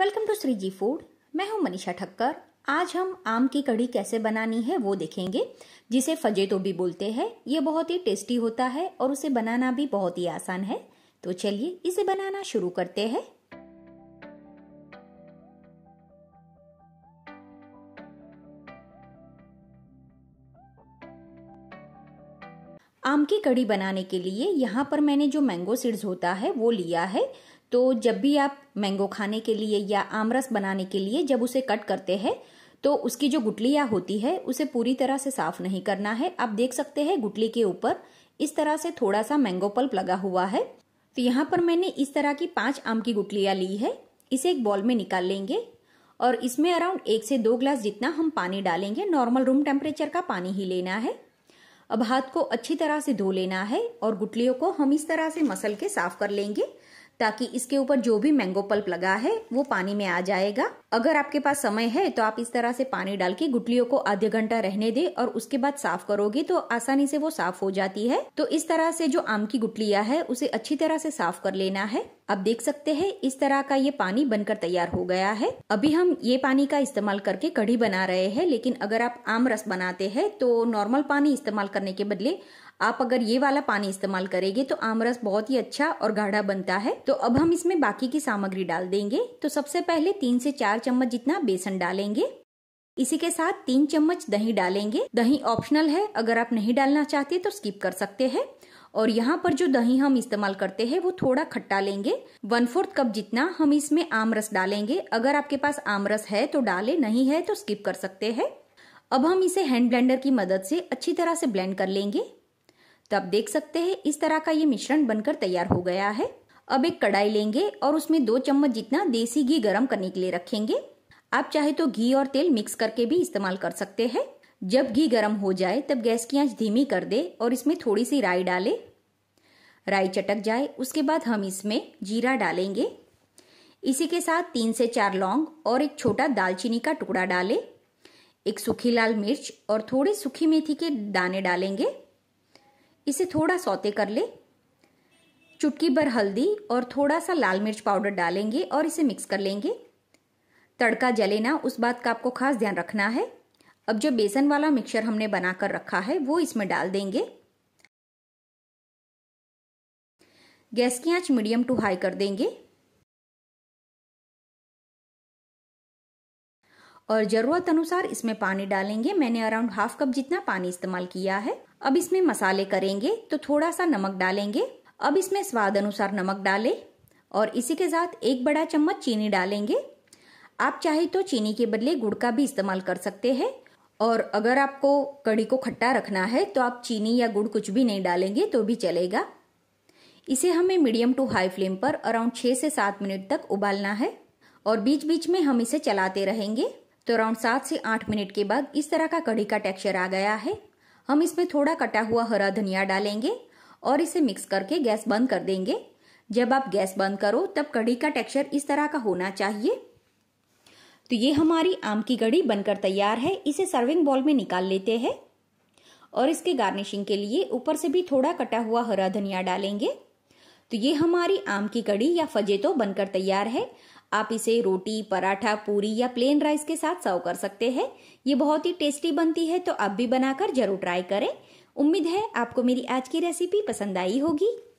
welcome to Shriji food मैं हूं मनीषा ठक्कर आज हम आम की कढ़ी कैसे बनानी है वो देखेंगे जिसे फजे तो भी बोलते हैं ये बहुत ही टेस्टी होता है और उसे बनाना भी बहुत ही आसान है तो चलिए इसे बनाना शुरू करते हैं आम की कड़ी बनाने के लिए यहाँ पर मैंने जो मैंगो सीड्स होता है वो लिया है तो जब भी आप मैंगो खाने के लिए या आमरस बनाने के लिए जब उसे कट करते हैं तो उसकी जो गुटलियाँ होती है उसे पूरी तरह से साफ नहीं करना है आप देख सकते हैं गुटली के ऊपर इस तरह से थोड़ा सा मैंगो पल्प लगा हुआ है तो यहाँ पर मैंने इस तरह की पांच आम की गुटलियाँ ली है इसे एक बॉल में निकाल लेंगे और इसमें अराउंड एक से दो ग्लास जितना हम पानी डालेंगे नॉर्मल रूम टेम्परेचर का पानी ही लेना है अब हाथ को अच्छी तरह से धो लेना है और गुटलियों को हम इस तरह से मसल के साफ कर लेंगे ताकि इसके ऊपर जो भी मैंगो पल्प लगा है वो पानी में आ जाएगा अगर आपके पास समय है तो आप इस तरह से पानी डाल के गुटलियों को आधे घंटा रहने दे और उसके बाद साफ करोगे तो आसानी से वो साफ हो जाती है तो इस तरह से जो आम की गुटलिया है उसे अच्छी तरह से साफ कर लेना है आप देख सकते हैं इस तरह का ये पानी बनकर तैयार हो गया है अभी हम ये पानी का इस्तेमाल करके कढ़ी बना रहे हैं लेकिन अगर आप आम रस बनाते हैं तो नॉर्मल पानी इस्तेमाल करने के बदले आप अगर ये वाला पानी इस्तेमाल करेंगे तो आमरस बहुत ही अच्छा और गाढ़ा बनता है तो अब हम इसमें बाकी की सामग्री डाल देंगे तो सबसे पहले तीन से चार चम्मच जितना बेसन डालेंगे इसी के साथ तीन चम्मच दही डालेंगे दही ऑप्शनल है अगर आप नहीं डालना चाहते तो स्किप कर सकते हैं और यहाँ पर जो दही हम इस्तेमाल करते हैं वो थोड़ा खट्टा लेंगे वन फोर्थ कप जितना हम इसमें आम रस डालेंगे अगर आपके पास आम रस है तो डाले नहीं है तो स्किप कर सकते हैं अब हम इसे हैंड ब्लेंडर की मदद से अच्छी तरह से ब्लेंड कर लेंगे तो आप देख सकते हैं इस तरह का ये मिश्रण बनकर तैयार हो गया है अब एक कढ़ाई लेंगे और उसमें दो चम्मच जितना देसी घी गर्म करने के लिए रखेंगे आप चाहे तो घी और तेल मिक्स करके भी इस्तेमाल कर सकते हैं जब घी गर्म हो जाए तब गैस की आंच धीमी कर दे और इसमें थोड़ी सी राई डाले राई चटक जाए उसके बाद हम इसमें जीरा डालेंगे इसी के साथ तीन से चार लौंग और एक छोटा दालचीनी का टुकड़ा डालें एक सूखी लाल मिर्च और थोड़े सूखी मेथी के दाने डालेंगे इसे थोड़ा सौते कर ले चुटकी भर हल्दी और थोड़ा सा लाल मिर्च पाउडर डालेंगे और इसे मिक्स कर लेंगे तड़का जले ना उस बात का आपको खास ध्यान रखना है अब जो बेसन वाला मिक्सचर हमने बना कर रखा है वो इसमें डाल देंगे गैस की आंच मीडियम टू हाई कर देंगे और ज़रूरत अनुसार इसमें पानी डालेंगे मैंने अराउंड हाफ कप जितना पानी इस्तेमाल किया है अब इसमें मसाले करेंगे तो थोड़ा सा नमक डालेंगे अब इसमें स्वाद अनुसार नमक डालें और इसी के साथ एक बड़ा चम्मच चीनी डालेंगे आप चाहे तो चीनी के बदले गुड़ का भी इस्तेमाल कर सकते हैं और अगर आपको कड़ी को खट्टा रखना है तो आप चीनी या गुड़ कुछ भी नहीं डालेंगे तो भी चलेगा इसे हमें मीडियम टू हाई फ्लेम पर अराउंड छः से सात मिनट तक उबालना है और बीच बीच में हम इसे चलाते रहेंगे तो अराउंड सात से आठ मिनट के बाद इस तरह का कड़ी का टेक्सचर आ गया है हम इसमें थोड़ा कटा हुआ हरा धनिया डालेंगे और इसे मिक्स करके गैस बंद कर देंगे जब आप गैस बंद करो तब कड़ी का टेक्सचर इस तरह का होना चाहिए तो ये हमारी आम की कड़ी बनकर तैयार है इसे सर्विंग बॉल में निकाल लेते हैं और इसके गार्निशिंग के लिए ऊपर से भी थोड़ा कटा हुआ हरा धनिया डालेंगे तो ये हमारी आम की कड़ी या फजे तो बनकर तैयार है आप इसे रोटी पराठा पूरी या प्लेन राइस के साथ सर्व कर सकते हैं ये बहुत ही टेस्टी बनती है तो आप भी बनाकर जरूर ट्राई करें उम्मीद है आपको मेरी आज की रेसिपी पसंद आई होगी